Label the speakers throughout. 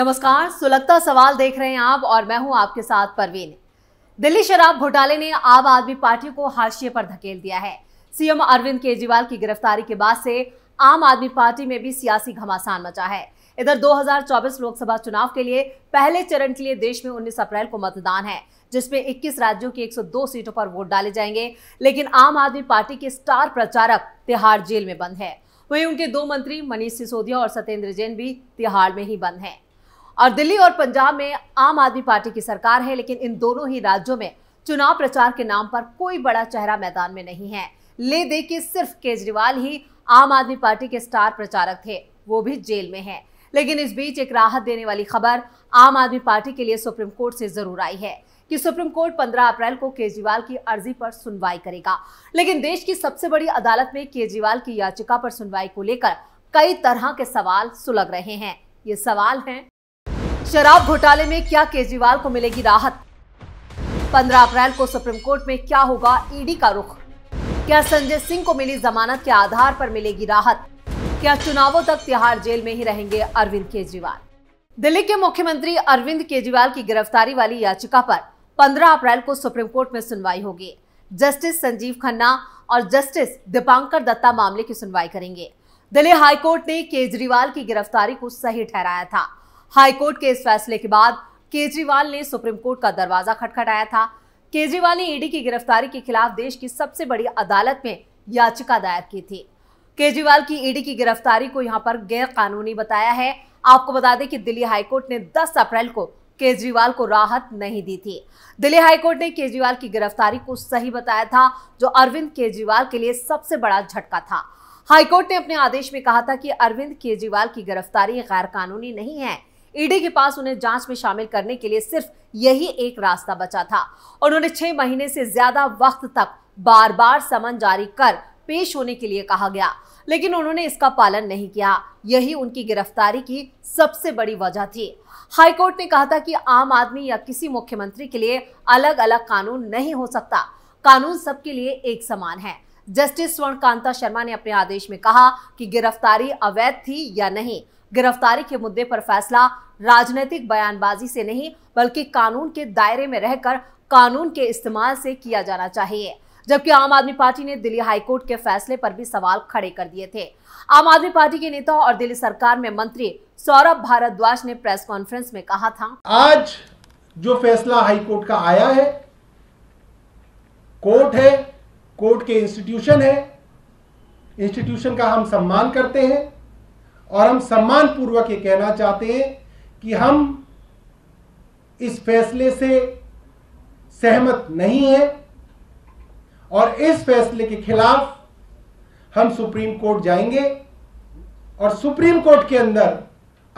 Speaker 1: नमस्कार सुलगता सवाल देख रहे हैं आप और मैं हूं आपके साथ परवीन दिल्ली शराब घोटाले ने आम आदमी पार्टी को हाशिए पर धकेल दिया है सीएम अरविंद केजरीवाल की गिरफ्तारी के बाद से आम आदमी पार्टी में भी सियासी घमासान मचा है इधर 2024 लोकसभा चुनाव के लिए पहले चरण के लिए देश में 19 अप्रैल को मतदान है जिसमें 21 राज्यों की 102 सीटों पर वोट डाले जाएंगे लेकिन आम आदमी पार्टी के स्टार प्रचारक तिहाड़ जेल में बंद है वहीं उनके दो मंत्री मनीष सिसोदिया और सत्येंद्र जैन भी तिहाड़ में ही बंद हैं और दिल्ली और पंजाब में आम आदमी पार्टी की सरकार है लेकिन इन दोनों ही राज्यों में चुनाव प्रचार के नाम पर कोई बड़ा चेहरा मैदान में नहीं है ले दे के सिर्फ केजरीवाल ही आम आदमी पार्टी के स्टार प्रचारक थे वो भी जेल में हैं लेकिन इस बीच एक राहत देने वाली खबर आम आदमी पार्टी के लिए सुप्रीम कोर्ट से जरूर आई है कि सुप्रीम कोर्ट 15 अप्रैल को केजरीवाल की अर्जी पर सुनवाई करेगा लेकिन देश की सबसे बड़ी अदालत में केजरीवाल की याचिका पर सुनवाई को लेकर कई तरह के सवाल सुलग रहे हैं ये सवाल हैं शराब घोटाले में क्या केजरीवाल को मिलेगी राहत 15 अप्रैल को सुप्रीम कोर्ट में क्या होगा ईडी का रुख क्या संजय सिंह को मिली जमानत के आधार पर मिलेगी राहत क्या चुनावों तक तिहाड़ जेल में ही रहेंगे अरविंद केजरीवाल दिल्ली के मुख्यमंत्री अरविंद केजरीवाल की गिरफ्तारी वाली याचिका पर 15 अप्रैल को सुप्रीम कोर्ट में सुनवाई होगी जस्टिस संजीव खन्ना और जस्टिस दीपांकर दत्ता मामले की सुनवाई करेंगे दिल्ली हाईकोर्ट ने केजरीवाल की गिरफ्तारी को सही ठहराया था हाईकोर्ट के इस फैसले के बाद केजरीवाल ने सुप्रीम कोर्ट का दरवाजा खटखटाया था केजरीवाल ने ईडी की गिरफ्तारी के खिलाफ देश की सबसे बड़ी अदालत में याचिका दायर की थी केजरीवाल की ईडी की गिरफ्तारी को यहां पर गैर कानूनी बताया है आपको बता दें कि दिल्ली हाईकोर्ट ने 10 अप्रैल को केजरीवाल को राहत नहीं दी थी दिल्ली हाईकोर्ट ने केजरीवाल की गिरफ्तारी को सही बताया था जो अरविंद केजरीवाल के लिए सबसे बड़ा झटका था हाईकोर्ट ने अपने आदेश में कहा था कि अरविंद केजरीवाल की गिरफ्तारी गैर कानूनी नहीं है ईडी के पास उन्हें जांच में शामिल करने के लिए सिर्फ यही एक रास्ता बचा था उन्होंने छह महीने से ज्यादा वक्त तक बार बार समन जारी कर पेश होने के लिए कहा गया लेकिन उन्होंने इसका पालन नहीं किया यही उनकी गिरफ्तारी की सबसे बड़ी वजह थी हाईकोर्ट ने कहा था कि आम आदमी या किसी मुख्यमंत्री के लिए अलग अलग कानून नहीं हो सकता कानून सबके लिए एक समान है जस्टिस स्वर्ण कांता शर्मा ने अपने आदेश में कहा कि गिरफ्तारी अवैध थी या नहीं गिरफ्तारी के मुद्दे पर फैसला राजनीतिक बयानबाजी से नहीं बल्कि कानून के दायरे में रहकर कानून के इस्तेमाल से किया जाना चाहिए जबकि आम आदमी पार्टी ने दिल्ली हाईकोर्ट के फैसले पर भी सवाल खड़े कर दिए थे आम आदमी पार्टी के नेता और दिल्ली सरकार में मंत्री सौरभ भारद्वाज ने प्रेस कॉन्फ्रेंस में कहा था आज जो फैसला हाईकोर्ट का आया है कोर्ट है कोर्ट के इंस्टीट्यूशन है इंस्टीट्यूशन का हम सम्मान करते हैं और हम सम्मान पूर्वक ये कहना चाहते हैं कि हम इस फैसले से सहमत नहीं है और इस फैसले के खिलाफ हम सुप्रीम कोर्ट जाएंगे और सुप्रीम कोर्ट के अंदर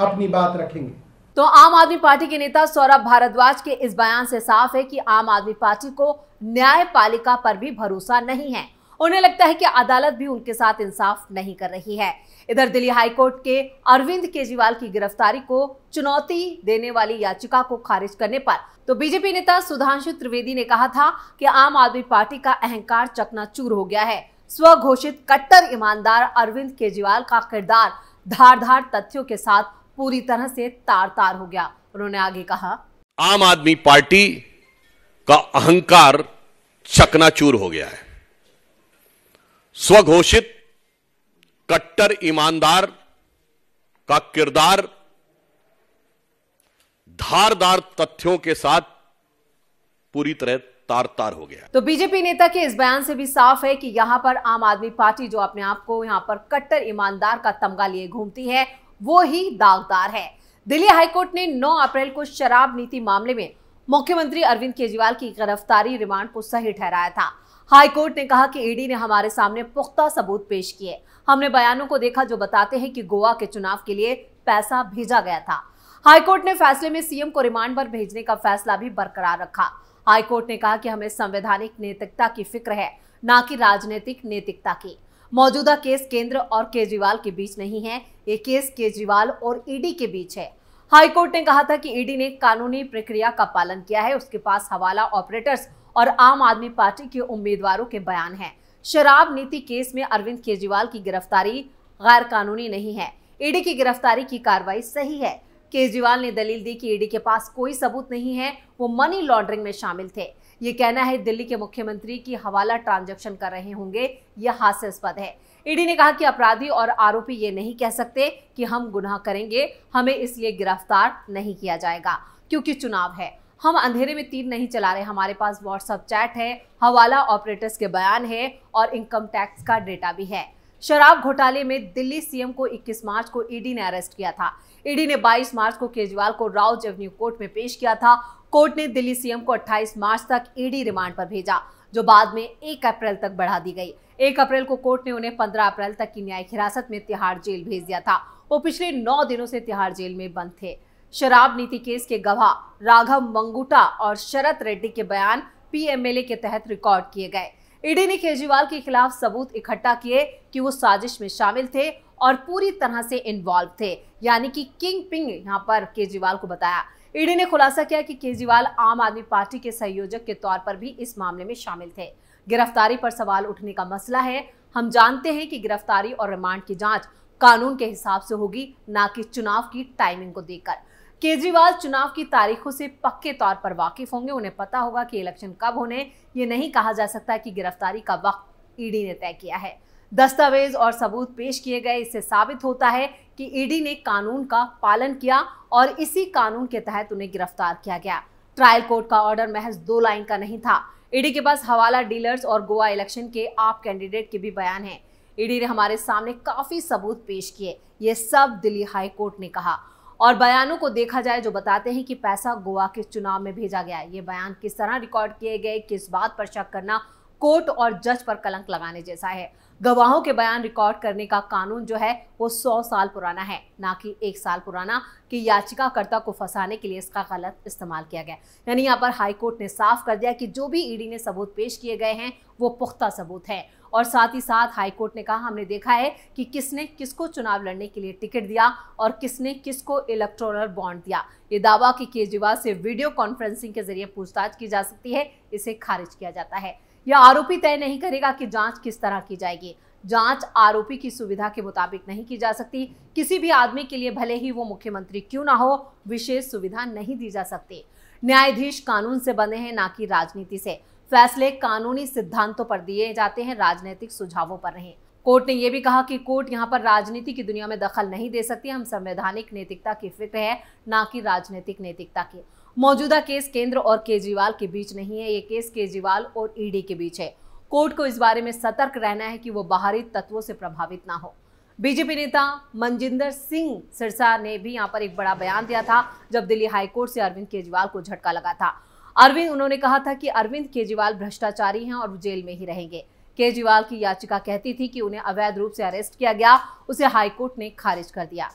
Speaker 1: अपनी बात रखेंगे तो आम आदमी पार्टी के नेता सौरभ भारद्वाज के इस बयान से साफ है कि आम आदमी पार्टी को न्यायपालिका पर भी भरोसा नहीं है उन्हें लगता है कि अदालत भी उनके साथ इंसाफ नहीं कर रही है इधर दिल्ली हाईकोर्ट के अरविंद केजरीवाल की गिरफ्तारी को चुनौती देने वाली याचिका को खारिज करने पर तो बीजेपी नेता सुधांशु त्रिवेदी ने कहा था कि आम आदमी पार्टी का अहंकार चकनाचूर हो गया है स्वघोषित कट्टर ईमानदार अरविंद केजरीवाल का किरदार धारधार तथ्यों के साथ पूरी तरह से तार तार हो गया उन्होंने आगे कहा आम आदमी पार्टी का अहंकार चकनाचूर हो गया है स्वघोषित कट्टर ईमानदार का किरदार धारदार तथ्यों के साथ पूरी तरह तार तार हो गया तो बीजेपी नेता के इस बयान से भी साफ है कि यहां पर आम आदमी पार्टी जो अपने आप को यहाँ पर कट्टर ईमानदार का तमगा लिए घूमती है वो ही दागदार है दिल्ली हाईकोर्ट ने 9 अप्रैल को शराब नीति मामले में मुख्यमंत्री अरविंद केजरीवाल की गिरफ्तारी रिमांड को सही ठहराया था हाईकोर्ट ने कहा कि ईडी ने हमारे सामने पुख्ता सबूत पेश किए हमने बयानों को देखा जो बताते हैं कि गोवा के चुनाव के लिए पैसा भेजा गया था हाईकोर्ट ने फैसले में सीएम को रिमांड पर भेजने का फैसला भी बरकरार रखा हाईकोर्ट ने कहा कि हमें संवैधानिक नैतिकता की फिक्र है न कि राजनीतिक नैतिकता की मौजूदा केस केंद्र और केजरीवाल के बीच नहीं है ये केस केजरीवाल और ईडी के बीच है हाईकोर्ट ने कहा था कि ईडी ने कानूनी प्रक्रिया का पालन किया है उसके पास हवाला ऑपरेटर्स और आम आदमी पार्टी के उम्मीदवारों के बयान हैं शराब नीति केस में अरविंद केजरीवाल की गिरफ्तारी गैर कानूनी नहीं है ईडी की गिरफ्तारी की कार्रवाई सही है केजरीवाल ने दलील दी कि ईडी के पास कोई सबूत नहीं है वो मनी लॉन्ड्रिंग में शामिल थे ये कहना है दिल्ली के मुख्यमंत्री की हवाला ट्रांजैक्शन कर रहे होंगे यह हास्यास्पद है ईडी ने कहा कि अपराधी और आरोपी ये नहीं कह सकते कि हम गुनाह करेंगे हमें इसलिए गिरफ्तार नहीं किया जाएगा क्योंकि चुनाव है हम अंधेरे में तीर नहीं चला रहे हमारे पास व्हाट्सअप चैट है हवाला ऑपरेटर्स के बयान है और इनकम टैक्स का डेटा भी है शराब घोटाले में दिल्ली सीएम को 21 मार्च को ईडी e ने अरेस्ट किया था ईडी e ने 22 मार्च को केजरीवाल को राउज एवेन्यू कोर्ट में पेश किया था कोर्ट ने दिल्ली सीएम को 28 मार्च तक ईडी e रिमांड पर भेजा जो बाद में 1 अप्रैल तक बढ़ा दी गई 1 अप्रैल को कोर्ट ने उन्हें 15 अप्रैल तक की न्यायिक हिरासत में तिहाड़ जेल भेज दिया था वो पिछले नौ दिनों से तिहाड़ जेल में बंद थे शराब नीति केस के गवाह राघव मंगूटा और शरद रेड्डी के बयान पीएमएलए के तहत रिकॉर्ड किए गए ईडी ने केजरीवाल के खिलाफ सबूत इकट्ठा किए कि वो साजिश में शामिल थे और पूरी तरह से इन्वॉल्व थे यानी कि किंग पिंग यहाँ पर केजरीवाल को बताया ईडी ने खुलासा किया कि केजरीवाल आम आदमी पार्टी के संयोजक के तौर पर भी इस मामले में शामिल थे गिरफ्तारी पर सवाल उठने का मसला है हम जानते हैं कि गिरफ्तारी और रिमांड की जांच कानून के हिसाब से होगी ना कि चुनाव की टाइमिंग को देखकर केजरीवाल चुनाव की तारीखों से पक्के तौर पर वाकिफ होंगे उन्हें पता होगा कि इलेक्शन कब होने ये नहीं कहा जा सकता कि गिरफ्तारी का वक्त ईडी ने तय किया है दस्तावेज और सबूत पेश किए गए इससे साबित होता है कि ईडी ने कानून का पालन किया और इसी कानून के तहत उन्हें गिरफ्तार किया गया ट्रायल कोर्ट का ऑर्डर महज दो लाइन का नहीं था ईडी के पास हवाला डीलर्स और गोवा इलेक्शन के आप कैंडिडेट के भी बयान हैं ईडी ने हमारे सामने काफी सबूत पेश किए ये सब दिल्ली हाई कोर्ट ने कहा और बयानों को देखा जाए जो बताते हैं कि पैसा गोवा के चुनाव में भेजा गया है ये बयान किस तरह रिकॉर्ड किए गए किस बात पर शक करना कोर्ट और जज पर कलंक लगाने जैसा है गवाहों के बयान रिकॉर्ड करने का कानून जो है वो सौ साल पुराना है ना कि एक साल पुराना कि याचिकाकर्ता को फंसाने के लिए इसका गलत इस्तेमाल किया गया यानी यहाँ पर हाईकोर्ट ने साफ कर दिया कि जो भी ईडी ने सबूत पेश किए गए हैं वो पुख्ता सबूत है और साथ ही साथ हाईकोर्ट ने कहा हमने देखा है कि किसने किसको चुनाव लड़ने के लिए टिकट दिया और किसने किसको इलेक्ट्रोनल बॉन्ड दिया ये दावा कि केजरीवाल से वीडियो कॉन्फ्रेंसिंग के जरिए पूछताछ की जा सकती है इसे खारिज किया जाता है यह आरोपी तय नहीं करेगा कि जांच किस तरह की जाएगी जांच आरोपी की सुविधा के मुताबिक नहीं की जा सकती किसी भी आदमी के लिए भले ही वो मुख्यमंत्री क्यों ना हो विशेष सुविधा नहीं दी जा सकती न्यायाधीश कानून से बने हैं ना कि राजनीति से फैसले कानूनी सिद्धांतों पर दिए जाते हैं राजनीतिक सुझावों पर नहीं कोर्ट ने यह भी कहा कि कोर्ट यहाँ पर राजनीति की दुनिया में दखल नहीं दे सकती हम संवैधानिक नैतिकता की फिक्र है ना कि राजनीतिक नैतिकता की मौजूदा केस केंद्र और केजरीवाल के बीच नहीं है ये केस केजरीवाल और ईडी के बीच है कोर्ट को इस बारे में सतर्क रहना है कि वो बाहरी तत्वों से प्रभावित ना हो बीजेपी नेता मनजिंदर सिंह सिरसा ने भी यहाँ पर एक बड़ा बयान दिया था जब दिल्ली हाईकोर्ट से अरविंद केजरीवाल को झटका लगा था अरविंद उन्होंने कहा था कि अरविंद केजरीवाल भ्रष्टाचारी हैं और जेल में ही रहेंगे केजरीवाल की याचिका कहती थी कि उन्हें अवैध रूप से अरेस्ट किया गया उसे हाईकोर्ट ने खारिज कर दिया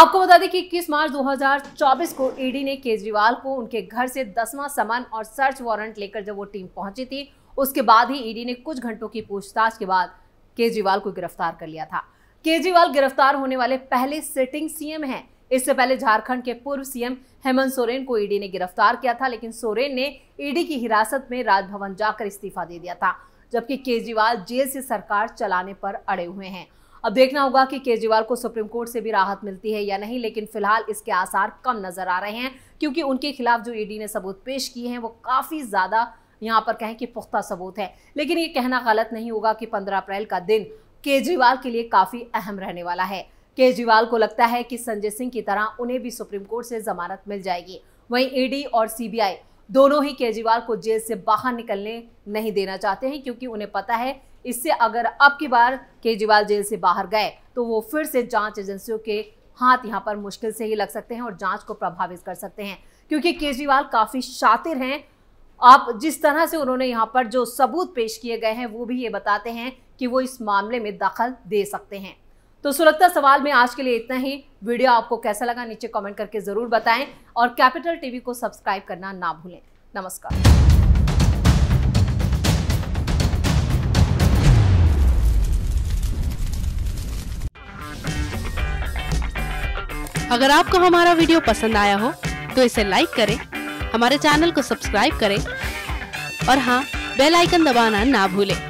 Speaker 1: आपको बता दें कि इक्कीस मार्च 2024 को ईडी ने केजरीवाल को उनके घर से दसवां समन और सर्च वारंट लेकर जब वो टीम पहुंची थी उसके बाद ही ईडी ने कुछ घंटों की पूछताछ के बाद केजरीवाल को गिरफ्तार कर लिया था केजरीवाल गिरफ्तार होने वाले पहले सिटिंग सीएम हैं इससे पहले झारखंड के पूर्व सीएम हेमंत सोरेन को ईडी ने गिरफ्तार किया था लेकिन सोरेन ने ईडी की हिरासत में राजभवन जाकर इस्तीफा दे दिया था जबकि केजरीवाल जेल से सरकार चलाने पर अड़े हुए हैं अब देखना होगा कि केजरीवाल को सुप्रीम कोर्ट से भी राहत मिलती है या नहीं लेकिन फिलहाल इसके आसार कम नजर आ रहे हैं क्योंकि उनके खिलाफ जो ईडी ने सबूत पेश किए हैं वो काफी ज्यादा यहाँ पर कहें कि पुख्ता सबूत है लेकिन ये कहना गलत नहीं होगा कि पंद्रह अप्रैल का दिन केजरीवाल के लिए काफी अहम रहने वाला है केजरीवाल को लगता है कि संजय सिंह की तरह उन्हें भी सुप्रीम कोर्ट से जमानत मिल जाएगी वहीं ईडी और सीबीआई दोनों ही केजरीवाल को जेल से बाहर निकलने नहीं देना चाहते हैं क्योंकि उन्हें पता है इससे अगर अब की बार केजरीवाल जेल से बाहर गए तो वो फिर से जांच एजेंसियों के हाथ यहाँ पर मुश्किल से ही लग सकते हैं और जांच को प्रभावित कर सकते हैं क्योंकि केजरीवाल काफ़ी शातिर हैं आप जिस तरह से उन्होंने यहाँ पर जो सबूत पेश किए गए हैं वो भी ये बताते हैं कि वो इस मामले में दखल दे सकते हैं तो सुरक्षा सवाल में आज के लिए इतना ही वीडियो आपको कैसा लगा नीचे कमेंट करके ज़रूर बताएं और कैपिटल टीवी को सब्सक्राइब करना ना भूलें नमस्कार अगर आपको हमारा वीडियो पसंद आया हो तो इसे लाइक करें हमारे चैनल को सब्सक्राइब करें और हाँ बेल आइकन दबाना ना भूलें